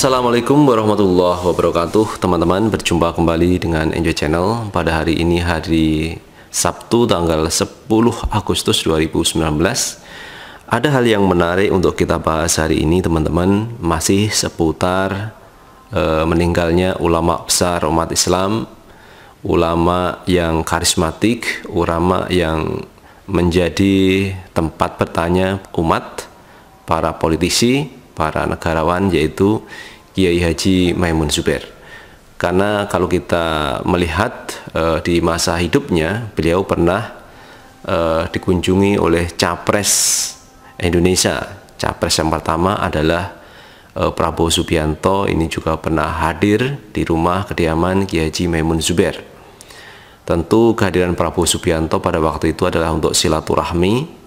Assalamualaikum warahmatullahi wabarakatuh Teman-teman berjumpa kembali dengan Enjoy Channel Pada hari ini hari Sabtu tanggal 10 Agustus 2019 Ada hal yang menarik untuk kita bahas hari ini teman-teman Masih seputar e, meninggalnya ulama besar umat Islam Ulama yang karismatik Ulama yang menjadi tempat bertanya umat Para politisi para negarawan yaitu Kiai Haji Maimun Zubair. Karena kalau kita melihat uh, di masa hidupnya beliau pernah uh, dikunjungi oleh capres Indonesia. Capres yang pertama adalah uh, Prabowo Subianto ini juga pernah hadir di rumah kediaman Kiai Haji Maimun Zubair. Tentu kehadiran Prabowo Subianto pada waktu itu adalah untuk silaturahmi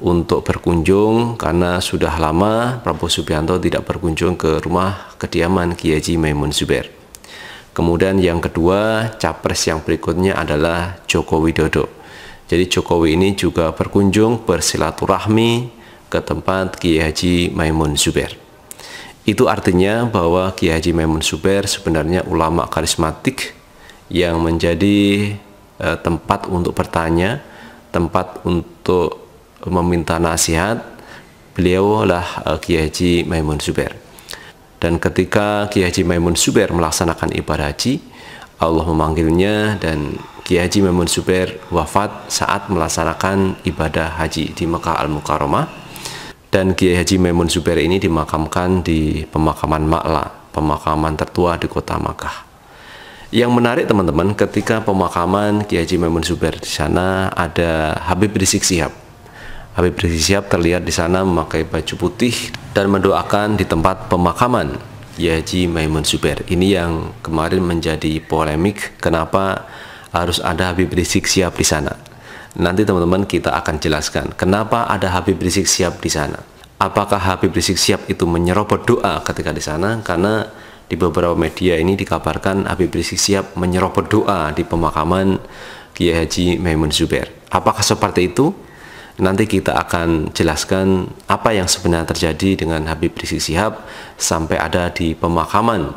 untuk berkunjung karena sudah lama Prabowo Subianto tidak berkunjung ke rumah kediaman Kiai Maimun Zubair. Kemudian yang kedua, capres yang berikutnya adalah Joko Widodo. Jadi Jokowi ini juga berkunjung bersilaturahmi ke tempat Kiai Haji Maimun Zubair. Itu artinya bahwa Kiai Haji Maimun Zubair sebenarnya ulama karismatik yang menjadi eh, tempat untuk bertanya, tempat untuk meminta nasihat beliau lah uh, eh, Kiai Haji Maimun Zubair dan ketika Kiai Haji Maimun Zubair melaksanakan ibadah haji Allah memanggilnya dan Kiai Haji Maimun Zubair wafat saat melaksanakan ibadah haji di Mekah Al-Mukarramah dan Kiai Haji Maimun Zubair ini dimakamkan di pemakaman Makla, pemakaman tertua di kota Makkah. Yang menarik teman-teman ketika pemakaman Kiai Haji Maimun Zubair di sana ada Habib Rizik Sihab Habib Rizik Sihab terlihat di sana memakai baju putih dan mendoakan di tempat pemakaman ya, Haji Maimun Zubair. Ini yang kemarin menjadi polemik kenapa harus ada Habib Rizik Sihab di sana. Nanti teman-teman kita akan jelaskan kenapa ada Habib Rizik Sihab di sana. Apakah Habib Rizik Sihab itu menyerobot doa ketika di sana karena di beberapa media ini dikabarkan Habib Rizik Sihab menyerobot doa di pemakaman Kiai Haji Maimun Zubair. Apakah seperti itu? Nanti kita akan jelaskan apa yang sebenarnya terjadi dengan Habib Rizik Sihab sampai ada di pemakaman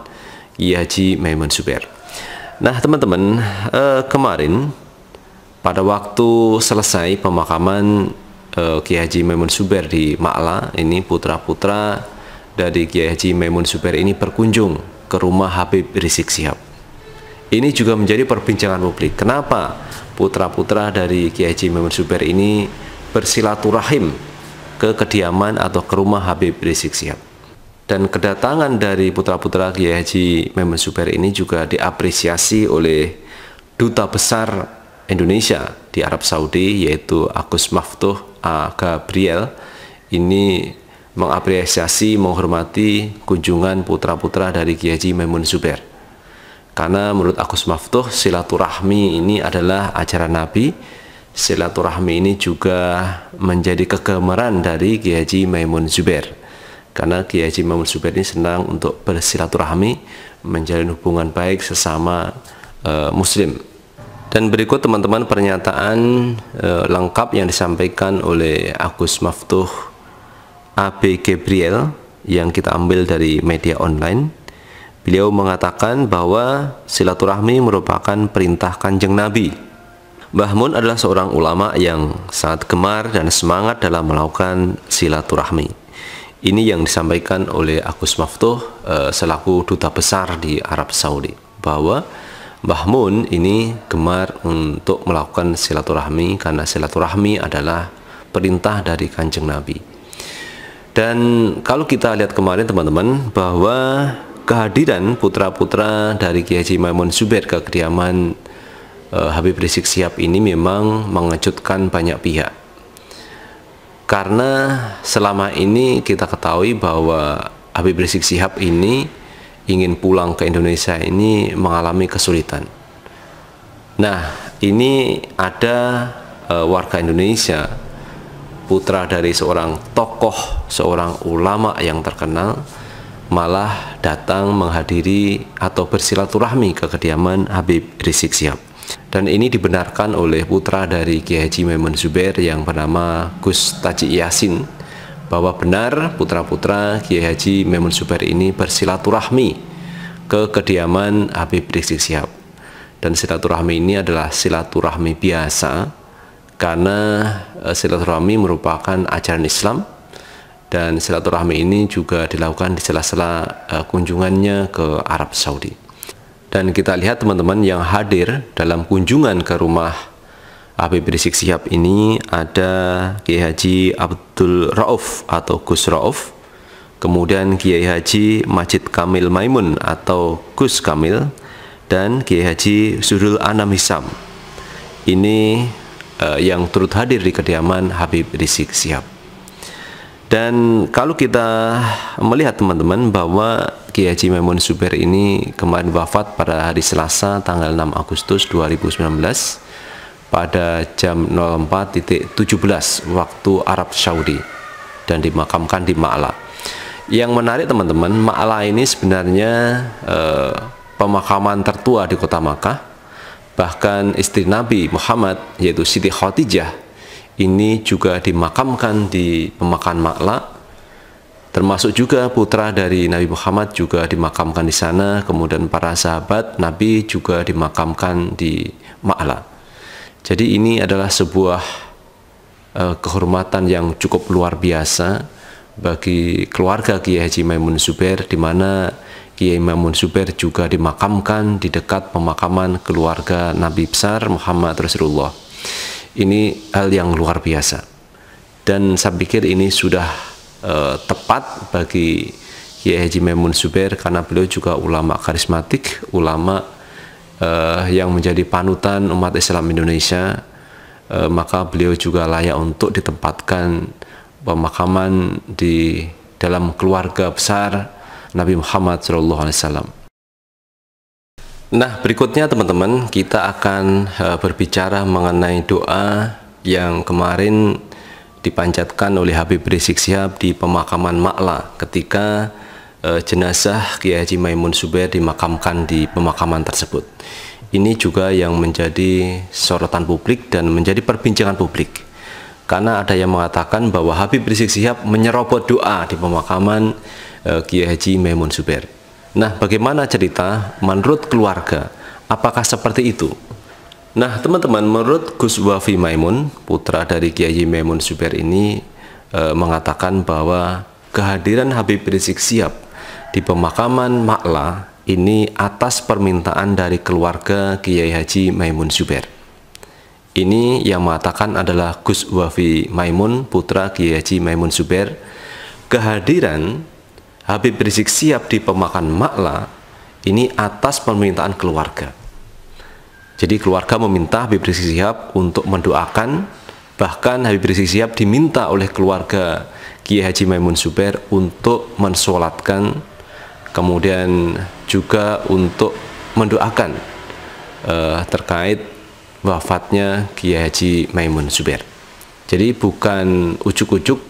Kiai Maimon Maimun Zubair. Nah, teman-teman, eh, kemarin pada waktu selesai pemakaman eh, Kiai Haji Maimun Suber di Ma'la, ini putra-putra dari Kiai Haji Maimun Suber ini berkunjung ke rumah Habib Rizik Sihab. Ini juga menjadi perbincangan publik. Kenapa putra-putra dari Kiai Haji Maimun Suber ini bersilaturahim ke kediaman atau ke rumah Habib Rizik Sihab. Dan kedatangan dari putra-putra Kiai Haji Memon Zubair ini juga diapresiasi oleh Duta Besar Indonesia di Arab Saudi yaitu Agus Maftuh A. Gabriel ini mengapresiasi, menghormati kunjungan putra-putra dari Kiai Haji Maimun Zubair. Karena menurut Agus Maftuh, silaturahmi ini adalah ajaran Nabi silaturahmi ini juga menjadi kegemaran dari Kiai Haji Maimun Zubair karena Kiai Haji Maimun Zubair ini senang untuk bersilaturahmi menjalin hubungan baik sesama e, muslim dan berikut teman-teman pernyataan e, lengkap yang disampaikan oleh Agus Maftuh AB Gabriel yang kita ambil dari media online beliau mengatakan bahwa silaturahmi merupakan perintah kanjeng Nabi Mbah Mun adalah seorang ulama yang sangat gemar dan semangat dalam melakukan silaturahmi. Ini yang disampaikan oleh Agus Maftuh eh, selaku duta besar di Arab Saudi bahwa Mbah Mun ini gemar untuk melakukan silaturahmi karena silaturahmi adalah perintah dari Kanjeng Nabi. Dan kalau kita lihat kemarin teman-teman bahwa kehadiran putra-putra dari Kiai Haji Maimun Zubair ke kediaman Eh, Habib Rizik Sihab ini memang mengejutkan banyak pihak karena selama ini kita ketahui bahwa Habib Rizik Sihab ini ingin pulang ke Indonesia ini mengalami kesulitan. Nah, ini ada e, warga Indonesia putra dari seorang tokoh, seorang ulama yang terkenal malah datang menghadiri atau bersilaturahmi ke kediaman Habib Rizik Sihab. Dan ini dibenarkan oleh putra dari Kiai Haji Maimun Zubair yang bernama Gus Taji Yasin bahwa benar putra-putra Kiai Haji Maimun Zubair ini bersilaturahmi ke kediaman Habib Rizik Sihab. Dan silaturahmi ini adalah silaturahmi biasa karena e, silaturahmi merupakan ajaran Islam dan silaturahmi ini juga dilakukan di sela-sela e, kunjungannya ke Arab Saudi. Dan kita lihat teman-teman yang hadir dalam kunjungan ke rumah Habib Rizik Sihab ini ada Kiai Haji Abdul Rauf atau Gus Rauf, kemudian Kiai Haji Majid Kamil Maimun atau Gus Kamil, dan Kiai Haji Sudul Anam Hisam. Ini uh, yang turut hadir di kediaman Habib Rizik Sihab. Dan kalau kita melihat teman-teman bahwa Kiai Haji Maimun Zubair ini kemarin wafat pada hari Selasa tanggal 6 Agustus 2019 pada jam 04.17 waktu Arab Saudi dan dimakamkan di Ma'la. Yang menarik teman-teman, Ma'la ini sebenarnya eh, pemakaman tertua di kota Makkah. Bahkan istri Nabi Muhammad yaitu Siti Khadijah ini juga dimakamkan di pemakaman Ma'la Termasuk juga putra dari Nabi Muhammad juga dimakamkan di sana, kemudian para sahabat Nabi juga dimakamkan di Ma'la. Jadi ini adalah sebuah uh, kehormatan yang cukup luar biasa bagi keluarga Kiai Haji Maimun Zubair di mana Kiai Maimun Zubair juga dimakamkan di dekat pemakaman keluarga Nabi besar Muhammad Rasulullah. Ini hal yang luar biasa. Dan saya pikir ini sudah eh, tepat bagi Kiai Haji Memun Zubair karena beliau juga ulama karismatik, ulama eh, yang menjadi panutan umat Islam Indonesia, eh, maka beliau juga layak untuk ditempatkan pemakaman di dalam keluarga besar Nabi Muhammad SAW. Nah, berikutnya teman-teman, kita akan eh, berbicara mengenai doa yang kemarin dipancatkan oleh Habib Rizik Sihab di pemakaman Makla ketika uh, jenazah Kiai Haji Maimun Zubair dimakamkan di pemakaman tersebut. Ini juga yang menjadi sorotan publik dan menjadi perbincangan publik. Karena ada yang mengatakan bahwa Habib Rizik Sihab menyerobot doa di pemakaman uh, Kiai Haji Maimun Zubair. Nah, bagaimana cerita menurut keluarga? Apakah seperti itu? Nah, teman-teman, menurut Gus Wafi Maimun, putra dari Kiai Maimun Zubair ini e, mengatakan bahwa kehadiran Habib Rizik Siap di pemakaman Makla ini atas permintaan dari keluarga Kiai Haji Maimun Zubair. Ini yang mengatakan adalah Gus Wafi Maimun, putra Kiai Haji Maimun Zubair. Kehadiran Habib Rizik Siap di pemakaman Makla ini atas permintaan keluarga. Jadi keluarga meminta Habib Rizik Sihab untuk mendoakan bahkan Habib Rizik Sihab diminta oleh keluarga Kiai Haji Maimun Zubair untuk mensolatkan kemudian juga untuk mendoakan uh, terkait wafatnya Kiai Haji Maimun Zubair. Jadi bukan ujuk-ujuk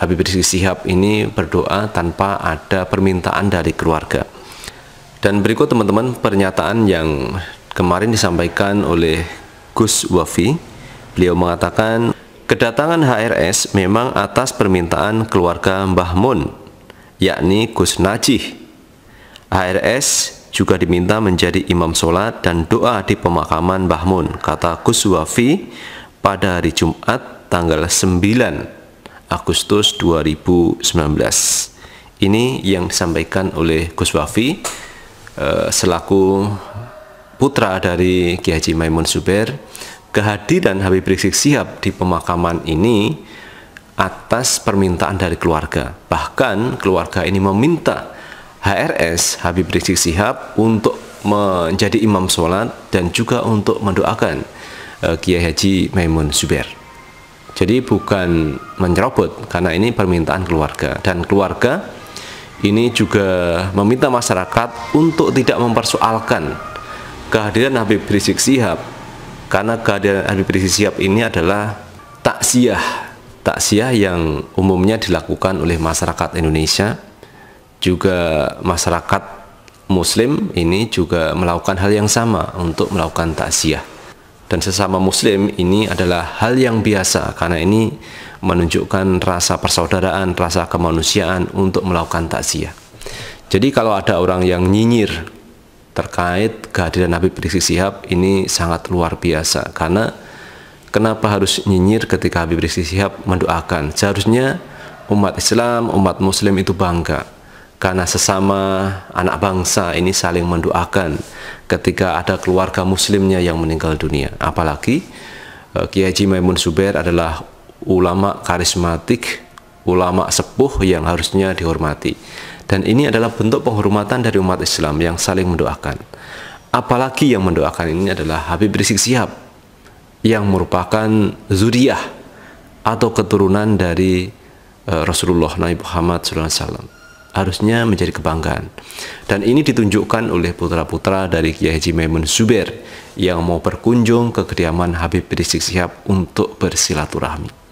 Habib Rizik Sihab ini berdoa tanpa ada permintaan dari keluarga. Dan berikut teman-teman pernyataan yang kemarin disampaikan oleh Gus Wafi. Beliau mengatakan, kedatangan HRS memang atas permintaan keluarga Mbah Mun, yakni Gus Najih. HRS juga diminta menjadi imam sholat dan doa di pemakaman Mbah Mun, kata Gus Wafi pada hari Jumat tanggal 9 Agustus 2019. Ini yang disampaikan oleh Gus Wafi eh, selaku putra dari Ki Haji Maimun Zubair, kehadiran Habib Rizik Sihab di pemakaman ini atas permintaan dari keluarga. Bahkan keluarga ini meminta HRS Habib Rizik Sihab untuk menjadi imam sholat dan juga untuk mendoakan uh, eh, Kiai Haji Maimun Zubair. Jadi bukan menyerobot karena ini permintaan keluarga dan keluarga ini juga meminta masyarakat untuk tidak mempersoalkan kehadiran Habib Rizik Sihab karena kehadiran Habib Rizik Sihab ini adalah taksiyah taksiyah yang umumnya dilakukan oleh masyarakat Indonesia juga masyarakat muslim ini juga melakukan hal yang sama untuk melakukan taksiyah dan sesama muslim ini adalah hal yang biasa karena ini menunjukkan rasa persaudaraan, rasa kemanusiaan untuk melakukan taksiyah. Jadi kalau ada orang yang nyinyir terkait kehadiran Nabi Rizik Sihab ini sangat luar biasa karena kenapa harus nyinyir ketika Habib Rizik Sihab mendoakan seharusnya umat Islam umat Muslim itu bangga karena sesama anak bangsa ini saling mendoakan ketika ada keluarga muslimnya yang meninggal dunia apalagi e, Kiai Haji Maimun Subair adalah ulama karismatik ulama sepuh yang harusnya dihormati dan ini adalah bentuk penghormatan dari umat Islam yang saling mendoakan. Apalagi yang mendoakan ini adalah Habib Rizik Sihab yang merupakan zuriyah atau keturunan dari eh, Rasulullah Nabi Muhammad SAW. Harusnya menjadi kebanggaan. Dan ini ditunjukkan oleh putra-putra dari Kiai Haji Maimun Zubair yang mau berkunjung ke kediaman Habib Rizik Sihab untuk bersilaturahmi.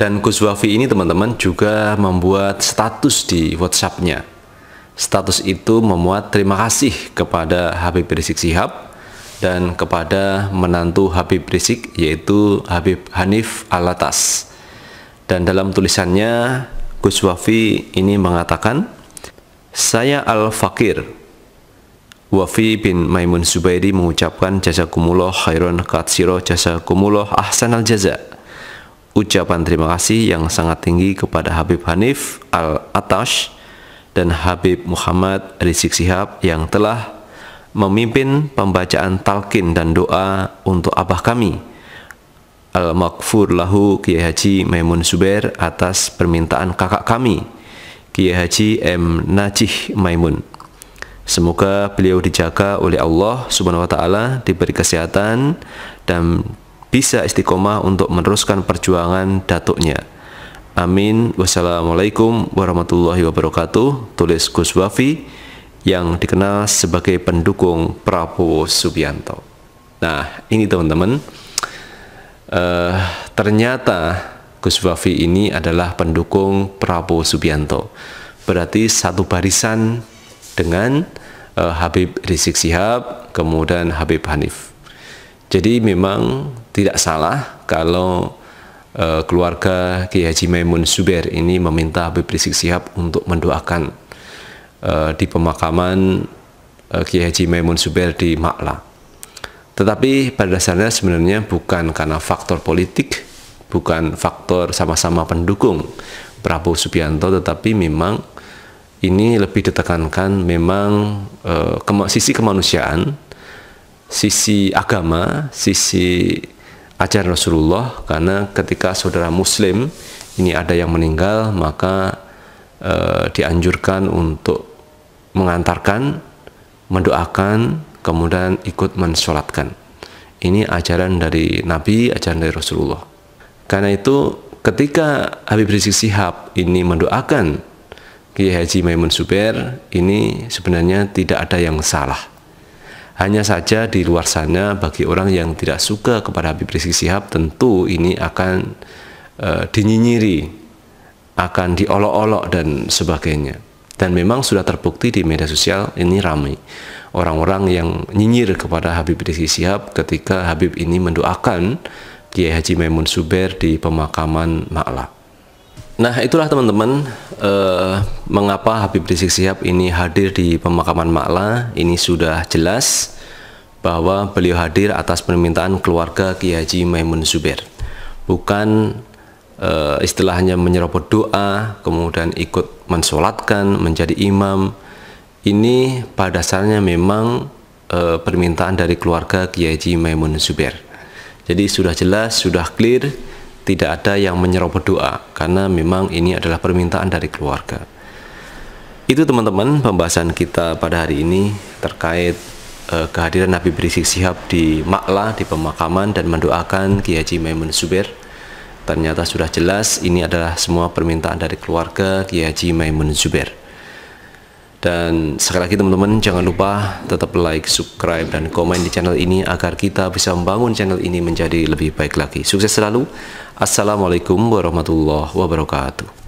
Dan Gus Wafi ini teman-teman juga membuat status di WhatsApp-nya. Status itu memuat terima kasih kepada Habib Rizik Sihab dan kepada menantu Habib Rizik yaitu Habib Hanif Alatas. Dan dalam tulisannya Gus Wafi ini mengatakan, Saya Al-Fakir, Wafi bin Maimun Zubairi mengucapkan jasa jazakumullah khairan katsiro jazakumullah ahsanal jaza ucapan terima kasih yang sangat tinggi kepada Habib Hanif Al-Atash dan Habib Muhammad Rizik Sihab yang telah memimpin pembacaan talqin dan doa untuk abah kami Al-Makfur Lahu Kiai Haji Maimun Suber atas permintaan kakak kami Kiai Haji M. Najih Maimun Semoga beliau dijaga oleh Allah Subhanahu wa taala, diberi kesehatan dan bisa istiqomah untuk meneruskan perjuangan datuknya. Amin. Wassalamualaikum warahmatullahi wabarakatuh. Tulis Gus Wafi yang dikenal sebagai pendukung Prabowo Subianto. Nah, ini teman-teman. Uh, ternyata Gus Wafi ini adalah pendukung Prabowo Subianto. Berarti satu barisan dengan uh, Habib Rizik Sihab, kemudian Habib Hanif. Jadi memang tidak salah kalau uh, keluarga Kiai Haji Maimun Suber ini meminta Habib Rizik Sihab untuk mendoakan uh, di pemakaman uh, eh, Kiai Haji Maimun Suber di Makla. Tetapi pada dasarnya sebenarnya bukan karena faktor politik, bukan faktor sama-sama pendukung Prabowo Subianto, tetapi memang ini lebih ditekankan memang uh, kema sisi kemanusiaan, sisi agama, sisi ajaran Rasulullah karena ketika saudara muslim ini ada yang meninggal maka e, dianjurkan untuk mengantarkan, mendoakan, kemudian ikut mensolatkan. Ini ajaran dari Nabi, ajaran dari Rasulullah. Karena itu ketika Habib Rizik Sihab ini mendoakan Kiai Haji Maimun Suber, ini sebenarnya tidak ada yang salah hanya saja di luar sana bagi orang yang tidak suka kepada Habib Rizik Sihab tentu ini akan e, dinyinyiri, akan diolok-olok dan sebagainya. Dan memang sudah terbukti di media sosial ini ramai orang-orang yang nyinyir kepada Habib Rizik Sihab ketika Habib ini mendoakan Kiai Haji Maimun Suber di pemakaman Ma'la. Nah itulah teman-teman eh, mengapa Habib Rizik Sihab ini hadir di pemakaman Makla ini sudah jelas bahwa beliau hadir atas permintaan keluarga Kiai Haji Maimun Zubair bukan eh, istilahnya menyerobot doa kemudian ikut mensolatkan menjadi imam ini pada dasarnya memang eh, permintaan dari keluarga Kiai Haji Maimun Zubair jadi sudah jelas sudah clear tidak ada yang menyerobot doa karena memang ini adalah permintaan dari keluarga. Itu teman-teman pembahasan kita pada hari ini terkait eh, kehadiran Nabi Berisik Sihab di Makla di pemakaman dan mendoakan Kiai Haji Maimun Zubair. Ternyata sudah jelas ini adalah semua permintaan dari keluarga Kiai Haji Maimun Zubair. Dan sekali lagi teman-teman jangan lupa tetap like, subscribe, dan komen di channel ini agar kita bisa membangun channel ini menjadi lebih baik lagi. Sukses selalu. Assalamualaikum warahmatullahi wabarakatuh.